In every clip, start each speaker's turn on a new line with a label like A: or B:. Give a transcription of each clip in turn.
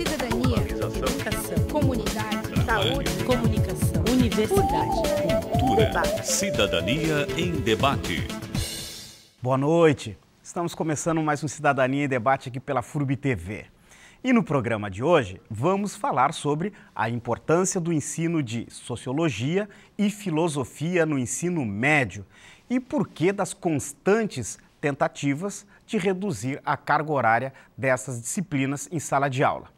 A: cidadania, educação, comunidade, saúde, comunicação,
B: universidade, cultura, cidadania em debate.
C: Boa noite. Estamos começando mais um Cidadania em Debate aqui pela FURB TV. E no programa de hoje vamos falar sobre a importância do ensino de sociologia e filosofia no ensino médio e por que das constantes tentativas de reduzir a carga horária dessas disciplinas em sala de aula.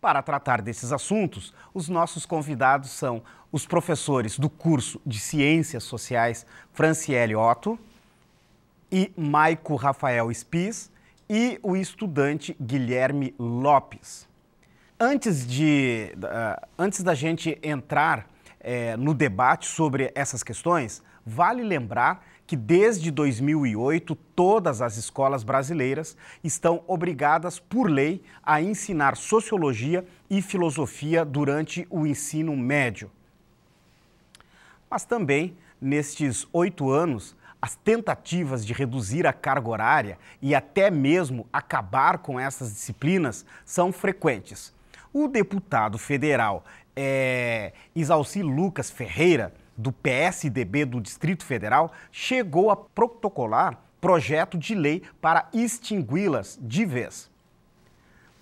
C: Para tratar desses assuntos, os nossos convidados são os professores do curso de Ciências Sociais Franciele Otto e Maico Rafael Spies e o estudante Guilherme Lopes. Antes, de, uh, antes da gente entrar eh, no debate sobre essas questões, Vale lembrar que desde 2008 todas as escolas brasileiras estão obrigadas por lei a ensinar sociologia e filosofia durante o ensino médio. Mas também, nestes oito anos, as tentativas de reduzir a carga horária e até mesmo acabar com essas disciplinas são frequentes. O deputado federal é, Isalci Lucas Ferreira do PSDB do Distrito Federal chegou a protocolar projeto de lei para extingui-las de vez.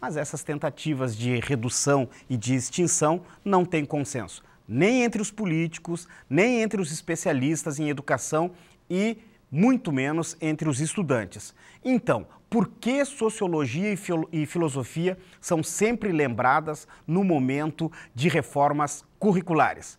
C: Mas essas tentativas de redução e de extinção não têm consenso, nem entre os políticos, nem entre os especialistas em educação e muito menos entre os estudantes. Então, por que sociologia e, filosofia são sempre lembradas no momento de reformas curriculares?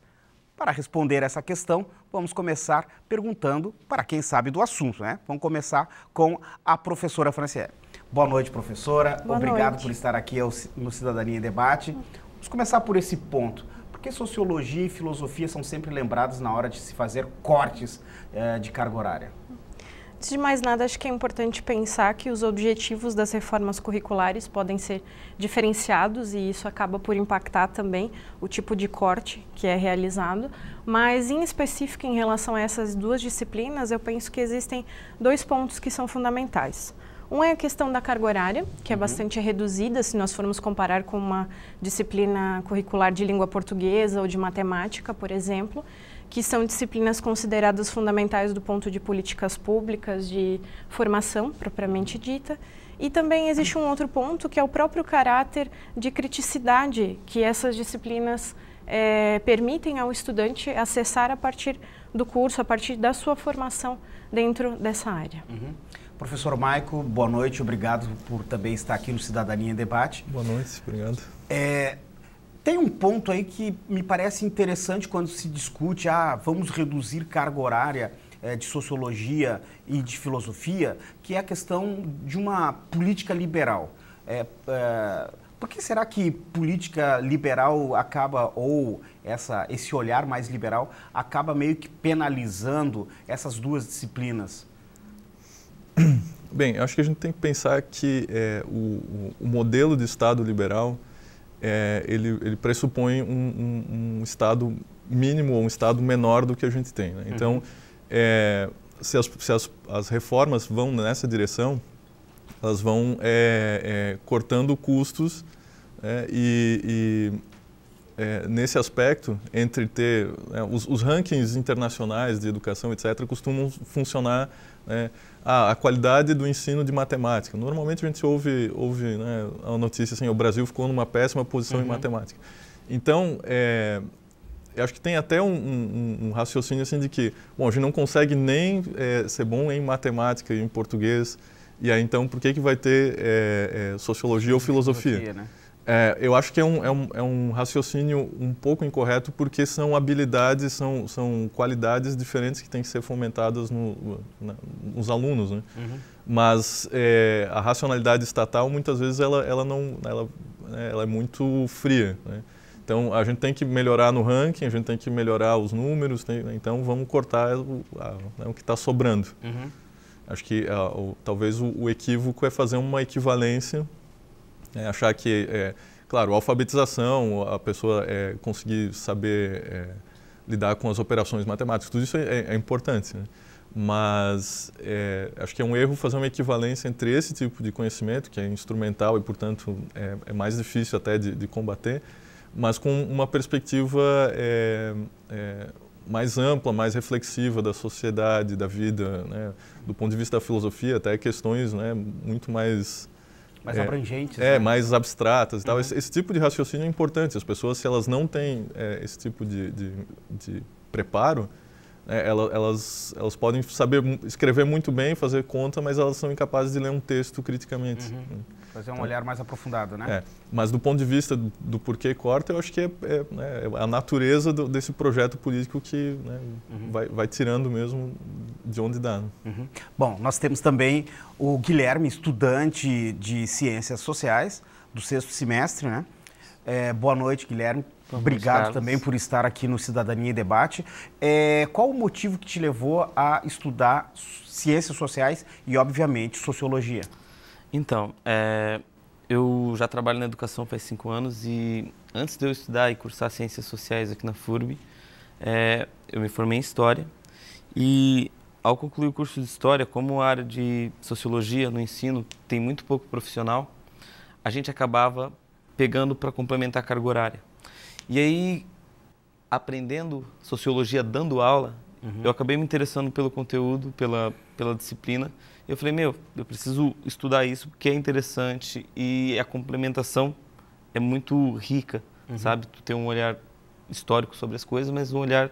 C: Para responder essa questão, vamos começar perguntando para quem sabe do assunto, né? Vamos começar com a professora Franciele. Boa noite, professora. Boa Obrigado noite. por estar aqui no Cidadania em Debate. Vamos começar por esse ponto. Por que sociologia e filosofia são sempre lembrados na hora de se fazer cortes eh, de carga horária?
A: Antes de mais nada, acho que é importante pensar que os objetivos das reformas curriculares podem ser diferenciados e isso acaba por impactar também o tipo de corte que é realizado. Mas, em específico, em relação a essas duas disciplinas, eu penso que existem dois pontos que são fundamentais. Um é a questão da carga horária, que é uhum. bastante reduzida se nós formos comparar com uma disciplina curricular de língua portuguesa ou de matemática, por exemplo que são disciplinas consideradas fundamentais do ponto de políticas públicas, de formação propriamente dita. E também existe um outro ponto que é o próprio caráter de criticidade que essas disciplinas é, permitem ao estudante acessar a partir do curso, a partir da sua formação dentro dessa área. Uhum.
C: Professor Maico, boa noite, obrigado por também estar aqui no Cidadania em Debate. Boa noite, obrigado. É, tem um ponto aí que me parece interessante quando se discute, ah, vamos reduzir carga horária eh, de sociologia e de filosofia, que é a questão de uma política liberal. É, é, por que será que política liberal acaba, ou essa, esse olhar mais liberal, acaba meio que penalizando essas duas disciplinas?
B: Bem, acho que a gente tem que pensar que é, o, o modelo de Estado liberal é, ele, ele, pressupõe um, um, um, estado mínimo ou um estado menor do que a gente tem. Né? Uhum. Então, uhum. é, se, as, se as, as, reformas vão nessa direção, elas vão é, é cortando custos né? e, e é, nesse aspecto, entre ter né, os, os rankings internacionais de educação, etc., costumam funcionar né? Ah, a qualidade do ensino de matemática. Normalmente a gente ouve, ouve né, a notícia assim, o Brasil ficou numa péssima posição uhum. em matemática. Então, é, eu acho que tem até um, um, um, raciocínio assim de que, bom, a gente não consegue nem é, ser bom em matemática e em português, e aí então por que, que vai ter é, é sociologia ou filosofia? filosofia né? É, eu acho que é um, é um, é, um, raciocínio um pouco incorreto, porque são habilidades, são, são qualidades diferentes que têm que ser fomentadas no, na, nos alunos. Né? Uhum. Mas é, a racionalidade estatal, muitas vezes, ela, ela, não, ela, né, ela é muito fria. Né? Então, a gente tem que melhorar no ranking, a gente tem que melhorar os números, tem, né? então vamos cortar o, a, né, o que está sobrando. Uhum. Acho que a, o, talvez o, o equívoco é fazer uma equivalência é, achar que, é, claro, a alfabetização, a pessoa é, conseguir saber é, lidar com as operações matemáticas, tudo isso é, é importante. Né? Mas é, acho que é um erro fazer uma equivalência entre esse tipo de conhecimento, que é instrumental e, portanto, é, mais difícil até de, de, combater, mas com uma perspectiva mais ampla, mais reflexiva da sociedade, da vida, né? do ponto de vista da filosofia, até questões né, muito mais mais é, abrangentes. É, né? mais abstratas e tal. Uhum. Esse, esse, tipo de raciocínio é importante. As pessoas, se elas não têm é, esse tipo de, de, de preparo, é, né, elas, elas, elas podem saber escrever muito bem, fazer conta, mas elas são incapazes de ler um texto criticamente. Uhum. Né? Fazer um então, olhar mais aprofundado, né? É. Mas do ponto de vista do, do porquê corta, eu acho que é, é, é a natureza do, desse projeto político que né, uhum. vai, vai, tirando mesmo de onde dá. Né? Uhum. Bom, nós temos
C: também o Guilherme, estudante de Ciências Sociais, do sexto semestre, né? É, boa noite, Guilherme. Vamos Obrigado também por estar aqui no Cidadania e Debate. É, qual o motivo que te levou a estudar ciências sociais e, obviamente, sociologia?
D: Então, é, eu já trabalho na educação faz cinco anos e antes de eu estudar e cursar ciências sociais aqui na FURB, é, eu me formei em História e ao concluir o curso de História, como a área de Sociologia no ensino tem muito pouco profissional, a gente acabava pegando para complementar a carga horária. E aí, aprendendo Sociologia dando aula, uhum. eu acabei me interessando pelo conteúdo, pela, pela disciplina eu falei, meu, eu preciso estudar isso porque é interessante e a complementação é muito rica, uhum. sabe? Tu tem um olhar histórico sobre as coisas, mas um olhar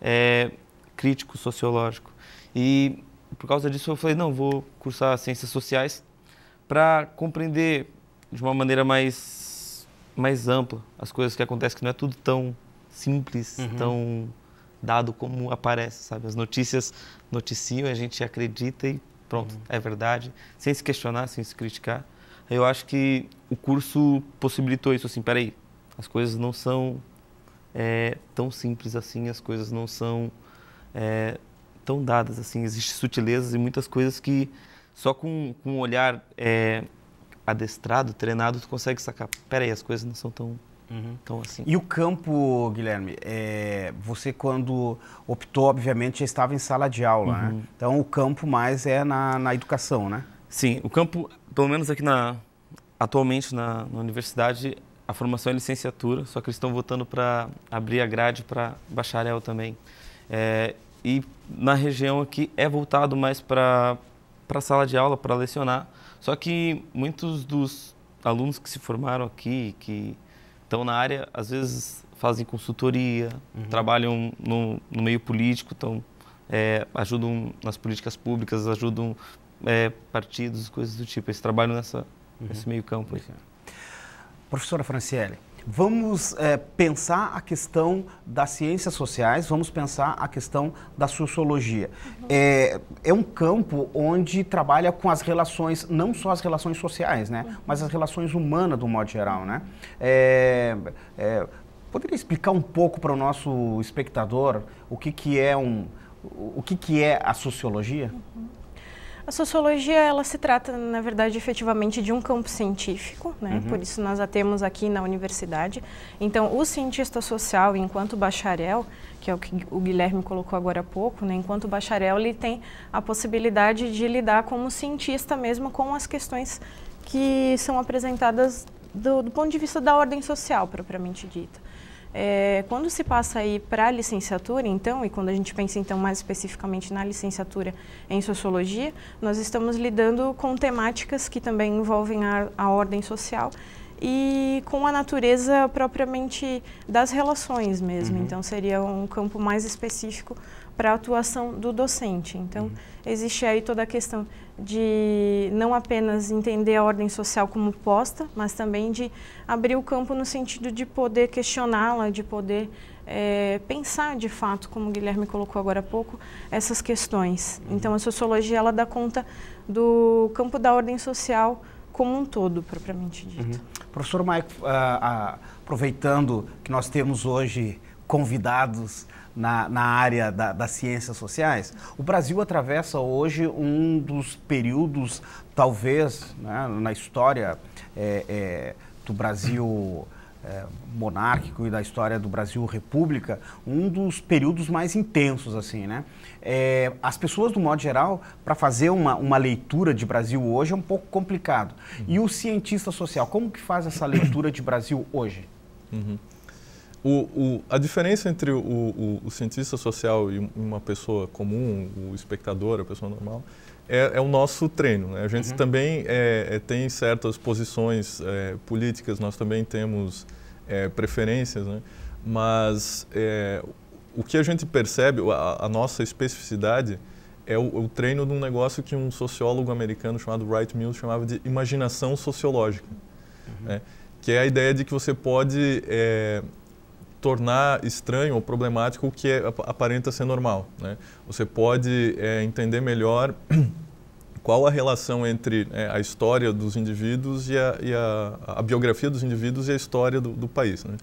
D: é, crítico, sociológico. E por causa disso eu falei, não, vou cursar Ciências Sociais para compreender de uma maneira mais, mais ampla as coisas que acontecem, que não é tudo tão simples, uhum. tão dado como aparece, sabe? As notícias noticiam, a gente acredita e pronto, uhum. é verdade, sem se questionar, sem se criticar. Eu acho que o curso possibilitou isso, assim, peraí, as coisas não são é, tão simples assim, as coisas não são é, tão dadas assim, existem sutilezas e muitas coisas que só com, com um olhar é, adestrado, treinado, tu consegue sacar, peraí, as coisas não são tão
C: Uhum. Então, assim. E o campo, Guilherme, é, você quando optou, obviamente, já estava em sala de aula, né? uhum. né? Então o campo mais é na, na educação, né?
D: Sim, o campo, pelo menos aqui na atualmente na, na universidade, a formação é licenciatura, só que eles estão votando para abrir a grade para bacharel também. É, e na região aqui é voltado mais para para sala de aula, para lecionar. Só que muitos dos alunos que se formaram aqui, que estão na área, às vezes fazem consultoria, uhum. trabalham no, no, meio político, então é, ajudam nas políticas públicas, ajudam é, partidos, coisas do tipo. Eles trabalham nessa, uhum. nesse meio campo. Aí.
C: Professora Franciele, Vamos é, pensar a questão das ciências sociais, vamos pensar a questão da sociologia. Uhum. É, é um campo onde trabalha com as relações, não só as relações sociais, né? Uhum. Mas as relações humanas, do modo geral, né? É, é poderia explicar um pouco para o nosso espectador o que, que é um... O que, que é a sociologia? Uhum.
A: A sociologia, ela se trata, na verdade, efetivamente de um campo científico, né? Uhum. Por isso nós a temos aqui na universidade. Então, o cientista social, enquanto bacharel, que é o que o Guilherme colocou agora há pouco, né? Enquanto bacharel, ele tem a possibilidade de lidar como cientista mesmo com as questões que são apresentadas do, do ponto de vista da ordem social, propriamente dita. É, quando se passa aí para a licenciatura, então, e quando a gente pensa então mais especificamente na licenciatura em sociologia, nós estamos lidando com temáticas que também envolvem a, a ordem social e com a natureza propriamente das relações mesmo. Uhum. Então seria um campo mais específico para a atuação do docente. Então, uhum. existe aí toda a questão de não apenas entender a ordem social como posta, mas também de abrir o campo no sentido de poder questioná-la, de poder é, pensar de fato, como o Guilherme colocou agora há pouco, essas questões. Uhum. Então, a sociologia ela dá conta do campo da ordem social como um todo, propriamente dito. Uhum.
C: Professor Maico, uh, uh, aproveitando que nós temos hoje convidados na, na área da, das ciências sociais, o Brasil atravessa hoje um dos períodos, talvez, né, na história é, é, do Brasil é, monárquico e da história do Brasil República, um dos períodos mais intensos, assim, né? É, as pessoas, do modo geral, para fazer uma, uma leitura de Brasil hoje é um pouco complicado. Uhum. E o cientista social, como que faz essa leitura de
B: Brasil hoje? Uhum. O, o, a diferença entre o, o, o, cientista social e uma pessoa comum, o espectador, a pessoa normal, é, é o nosso treino. Né? A gente uhum. também é, é, tem certas posições é, políticas, nós também temos é, preferências, né? mas é, o que a gente percebe, a, a nossa especificidade, é o, o, treino de um negócio que um sociólogo americano chamado Wright Mills chamava de imaginação sociológica, uhum. né? que é a ideia de que você pode é, tornar estranho ou problemático o que é, aparenta ser normal. Né? Você pode é, entender melhor qual a relação entre é, a história dos indivíduos e a, e a, a, biografia dos indivíduos e a história do, do país. Né?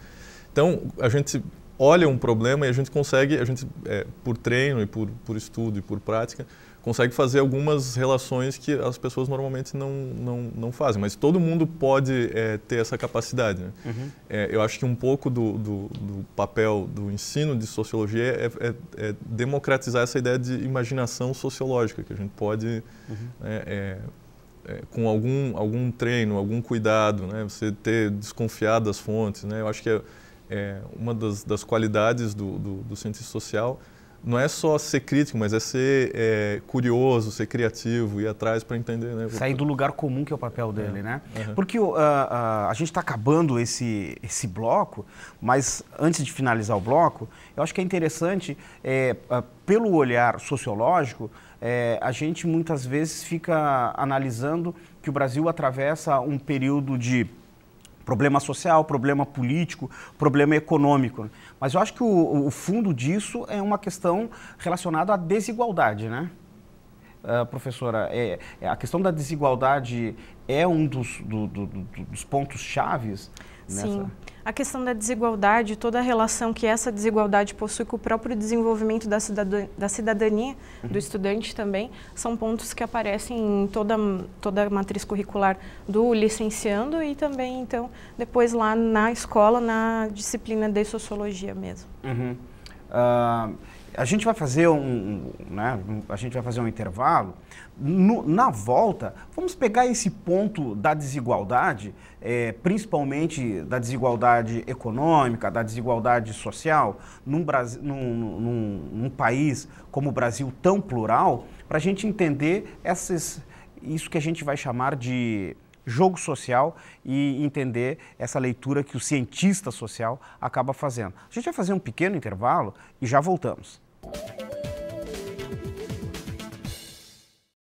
B: Então, a gente olha um problema e a gente consegue, a gente, é, por treino e por, por estudo e por prática, consegue fazer algumas relações que as pessoas normalmente não, não, não fazem. Mas todo mundo pode é, ter essa capacidade. Né? Uhum. É, eu acho que um pouco do, do, do, papel do ensino de sociologia é, é, é democratizar essa ideia de imaginação sociológica, que a gente pode, uhum. né, é, é, com algum, algum treino, algum cuidado, né? você ter desconfiado das fontes. Né? Eu acho que é, uma das, das qualidades do, do, do cientista social não é só ser crítico, mas é ser é, curioso, ser criativo, ir atrás para entender. Né? Sair do
C: lugar comum que é o papel dele, é. né? Uhum. Porque uh,
B: uh, a
C: gente está acabando esse, esse bloco, mas antes de finalizar o bloco, eu acho que é interessante, é, uh, pelo olhar sociológico, é, a gente muitas vezes fica analisando que o Brasil atravessa um período de Problema social, problema político, problema econômico. Mas eu acho que o, o fundo disso é uma questão relacionada à desigualdade, né? Uh, professora, é, é, a questão da desigualdade é um dos, do, do, do, dos pontos chaves
A: Nessa... Sim. A questão da desigualdade, toda a relação que essa desigualdade possui com o próprio desenvolvimento da, cidadania, da cidadania do uhum. estudante também, são pontos que aparecem em toda, toda a matriz curricular do licenciando e também, então, depois lá na escola, na disciplina de sociologia mesmo.
C: Uhum. Uh... A gente vai fazer um, né, a gente vai fazer um intervalo. No, na volta, vamos pegar esse ponto da desigualdade, é, principalmente da desigualdade econômica, da desigualdade social, num, num, num, num país como o Brasil tão plural, para a gente entender essas, isso que a gente vai chamar de jogo social e entender essa leitura que o cientista social acaba fazendo. A gente vai fazer um pequeno intervalo e já voltamos.